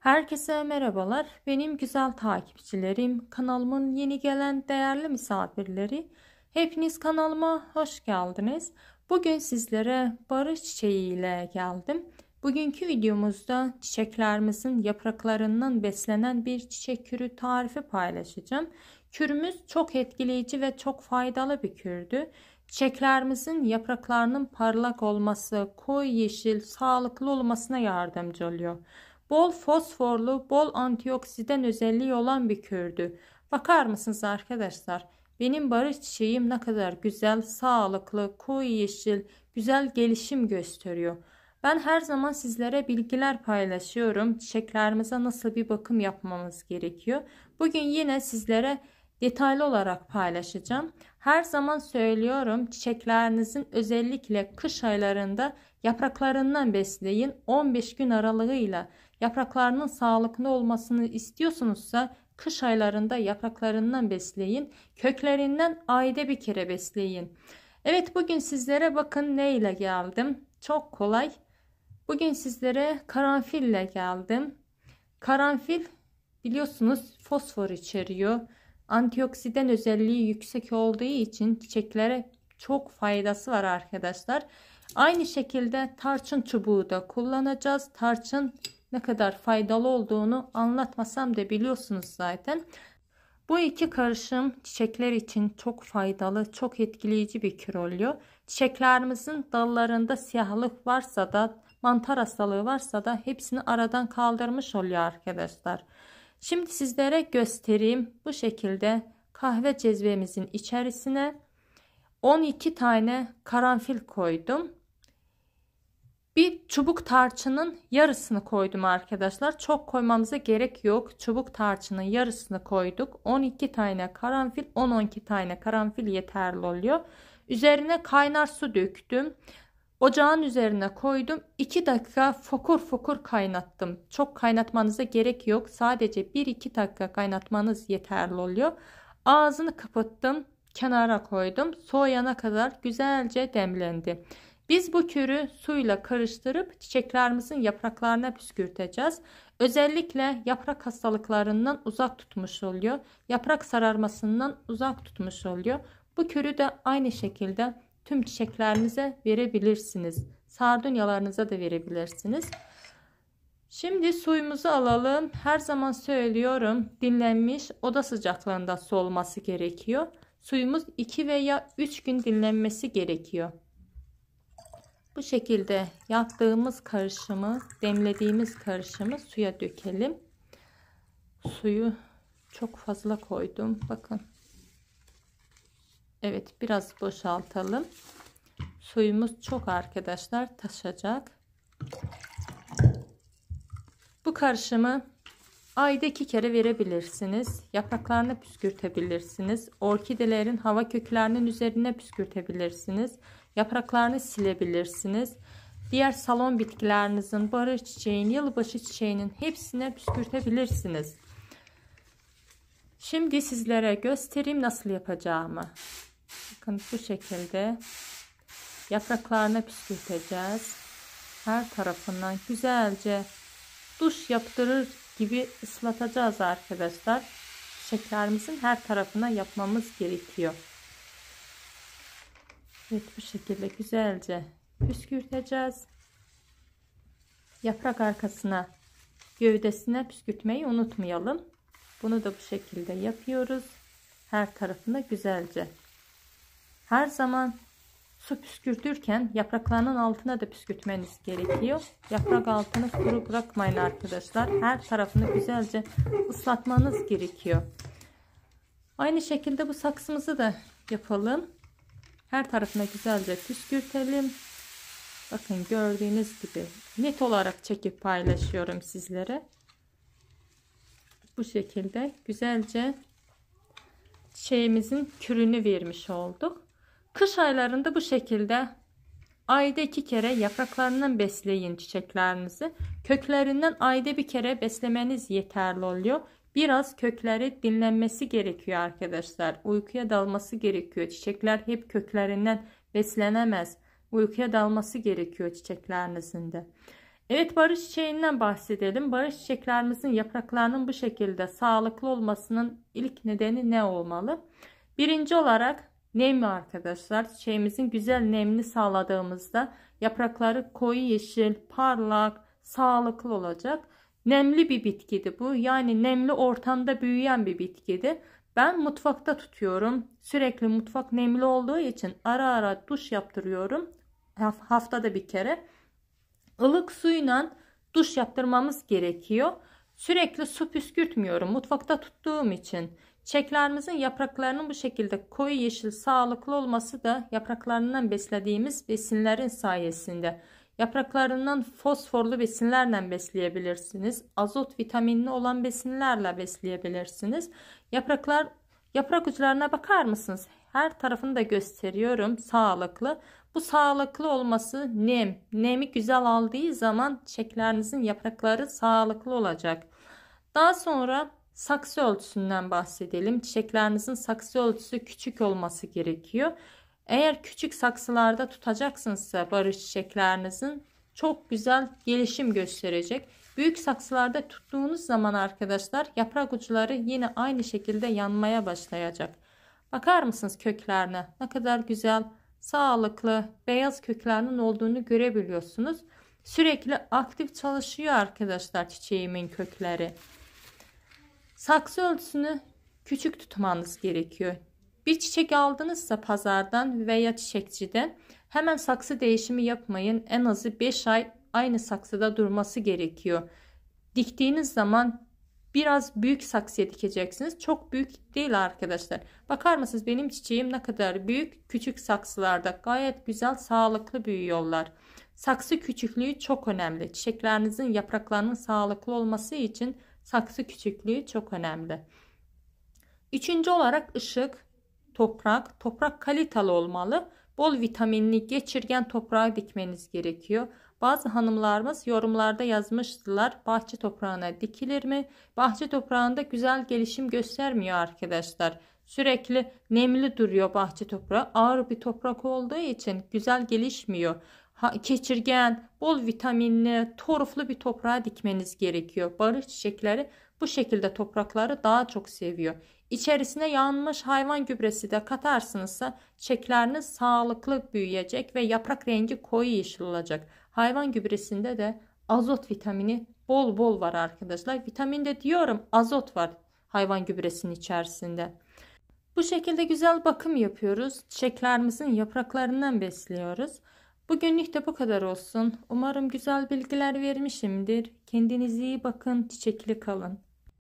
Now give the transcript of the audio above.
Herkese merhabalar. Benim güzel takipçilerim, kanalımın yeni gelen değerli misafirleri. Hepiniz kanalıma hoş geldiniz. Bugün sizlere barış çiçeği ile geldim. Bugünkü videomuzda çiçeklerimizin yapraklarından beslenen bir çiçek kürü tarifi paylaşacağım. Kürümüz çok etkileyici ve çok faydalı bir kürdü. Çiçeklerimizin yapraklarının parlak olması, koyu yeşil, sağlıklı olmasına yardımcı oluyor. Bol fosforlu, bol antioksidan özelliği olan bir kördü. Bakar mısınız arkadaşlar? Benim barış çiçeğim ne kadar güzel, sağlıklı, koyu yeşil, güzel gelişim gösteriyor. Ben her zaman sizlere bilgiler paylaşıyorum. Çiçeklerimize nasıl bir bakım yapmamız gerekiyor. Bugün yine sizlere detaylı olarak paylaşacağım. Her zaman söylüyorum çiçeklerinizin özellikle kış aylarında yapraklarından besleyin. 15 gün aralığıyla Yapraklarının sağlıklı olmasını istiyorsunuzsa kış aylarında yapraklarından besleyin. Köklerinden ayda bir kere besleyin. Evet bugün sizlere bakın ne ile geldim. Çok kolay. Bugün sizlere karanfil ile geldim. Karanfil biliyorsunuz fosfor içeriyor. Antioksidan özelliği yüksek olduğu için çiçeklere çok faydası var arkadaşlar. Aynı şekilde tarçın çubuğu da kullanacağız. Tarçın ne kadar faydalı olduğunu anlatmasam da biliyorsunuz zaten. Bu iki karışım çiçekler için çok faydalı, çok etkileyici bir kür Çiçeklerimizin dallarında siyahlık varsa da, mantar hastalığı varsa da hepsini aradan kaldırmış oluyor arkadaşlar. Şimdi sizlere göstereyim. Bu şekilde kahve cezvemizin içerisine 12 tane karanfil koydum. Bir çubuk tarçının yarısını koydum arkadaşlar. Çok koymamıza gerek yok. Çubuk tarçının yarısını koyduk. 12 tane karanfil, 10-12 tane karanfil yeterli oluyor. Üzerine kaynar su döktüm. Ocağın üzerine koydum. 2 dakika fokur fokur kaynattım. Çok kaynatmanıza gerek yok. Sadece 1-2 dakika kaynatmanız yeterli oluyor. Ağzını kapattım. Kenara koydum. Soğuyana kadar güzelce demlendi. Biz bu kürü suyla karıştırıp çiçeklerimizin yapraklarına püskürteceğiz. Özellikle yaprak hastalıklarından uzak tutmuş oluyor. Yaprak sararmasından uzak tutmuş oluyor. Bu kürü de aynı şekilde tüm çiçeklerinize verebilirsiniz. Sardunyalarınıza da verebilirsiniz. Şimdi suyumuzu alalım. Her zaman söylüyorum dinlenmiş oda sıcaklığında solması gerekiyor. Suyumuz 2 veya 3 gün dinlenmesi gerekiyor. Bu şekilde yaptığımız karışımı, demlediğimiz karışımı suya dökelim. Suyu çok fazla koydum. Bakın. Evet biraz boşaltalım. Suyumuz çok arkadaşlar taşacak. Bu karışımı ayda iki kere verebilirsiniz. Yapraklarını püskürtebilirsiniz. Orkidelerin hava köklerinin üzerine püskürtebilirsiniz. Yapraklarını silebilirsiniz. Diğer salon bitkilerinizin, barış çiçeğin, yılbaşı çiçeğinin hepsine püskürtebilirsiniz. Şimdi sizlere göstereyim nasıl yapacağımı. Bakın bu şekilde yapraklarını püskürteceğiz. Her tarafından güzelce duş yaptırır gibi ıslatacağız arkadaşlar. Şekerimizin her tarafına yapmamız gerekiyor. Evet bu şekilde güzelce püskürteceğiz. Yaprak arkasına gövdesine püskürtmeyi unutmayalım. Bunu da bu şekilde yapıyoruz. Her tarafında güzelce. Her zaman su püskürtürken yapraklarının altına da püskürtmeniz gerekiyor. Yaprak altını kuru bırakmayın arkadaşlar. Her tarafını güzelce ıslatmanız gerekiyor. Aynı şekilde bu saksımızı da yapalım. Her tarafına güzelce püskürtelim. Bakın gördüğünüz gibi net olarak çekip paylaşıyorum sizlere. Bu şekilde güzelce şeyimizin kürünü vermiş olduk. Kış aylarında bu şekilde ayda iki kere yapraklarından besleyin çiçeklerinizi. Köklerinden ayda bir kere beslemeniz yeterli oluyor. Biraz kökleri dinlenmesi gerekiyor arkadaşlar. Uykuya dalması gerekiyor. Çiçekler hep köklerinden beslenemez. Uykuya dalması gerekiyor çiçeklerinizin de. Evet barış çiçeğinden bahsedelim. Barış çiçeklerimizin yapraklarının bu şekilde sağlıklı olmasının ilk nedeni ne olmalı? Birinci olarak nem arkadaşlar. Çiçeğimizin güzel nemini sağladığımızda yaprakları koyu yeşil, parlak, sağlıklı olacak. Nemli bir bitkidi bu. Yani nemli ortamda büyüyen bir bitkidi. Ben mutfakta tutuyorum. Sürekli mutfak nemli olduğu için ara ara duş yaptırıyorum. Haftada bir kere. Ilık suyla duş yaptırmamız gerekiyor. Sürekli su püskürtmüyorum mutfakta tuttuğum için. Çeklerimizin yapraklarının bu şekilde koyu yeşil sağlıklı olması da yapraklarından beslediğimiz besinlerin sayesinde. Yapraklarından fosforlu besinlerle besleyebilirsiniz. Azot vitaminli olan besinlerle besleyebilirsiniz. Yapraklar yaprak uçlarına bakar mısınız? Her tarafını da gösteriyorum sağlıklı. Bu sağlıklı olması nem. Nemi güzel aldığı zaman çiçeklerinizin yaprakları sağlıklı olacak. Daha sonra saksı ölçüsünden bahsedelim. Çiçeklerinizin saksı ölçüsü küçük olması gerekiyor. Eğer küçük saksılarda tutacaksınızsa barış çiçeklerinizin çok güzel gelişim gösterecek. Büyük saksılarda tuttuğunuz zaman arkadaşlar yaprak uçları yine aynı şekilde yanmaya başlayacak. Bakar mısınız köklerine? Ne kadar güzel, sağlıklı, beyaz köklerinin olduğunu görebiliyorsunuz. Sürekli aktif çalışıyor arkadaşlar çiçeğimin kökleri. Saksı ölçüsünü küçük tutmanız gerekiyor. Bir çiçek aldınızsa pazardan veya çiçekçiden hemen saksı değişimi yapmayın. En azı 5 ay aynı saksıda durması gerekiyor. Diktiğiniz zaman biraz büyük saksıya dikeceksiniz. Çok büyük değil arkadaşlar. Bakar mısınız benim çiçeğim ne kadar büyük? Küçük saksılarda gayet güzel sağlıklı büyüyorlar. Saksı küçüklüğü çok önemli. Çiçeklerinizin yapraklarının sağlıklı olması için saksı küçüklüğü çok önemli. Üçüncü olarak ışık toprak, toprak kalitalı olmalı. Bol vitaminli, geçirgen toprağa dikmeniz gerekiyor. Bazı hanımlarımız yorumlarda yazmıştılar. Bahçe toprağına dikilir mi? Bahçe toprağında güzel gelişim göstermiyor arkadaşlar. Sürekli nemli duruyor bahçe toprağı. Ağır bir toprak olduğu için güzel gelişmiyor. Ha, keçirgen, bol vitaminli, torflu bir toprağa dikmeniz gerekiyor. Barış çiçekleri bu şekilde toprakları daha çok seviyor. İçerisine yanmış hayvan gübresi de katarsınızsa çekleriniz sağlıklı büyüyecek ve yaprak rengi koyu yeşil olacak. Hayvan gübresinde de azot vitamini bol bol var arkadaşlar. Vitamin de diyorum azot var hayvan gübresinin içerisinde. Bu şekilde güzel bakım yapıyoruz. Çiçeklerimizin yapraklarından besliyoruz. Bugünlük de bu kadar olsun. Umarım güzel bilgiler vermişimdir. Kendinize iyi bakın, çiçekli kalın.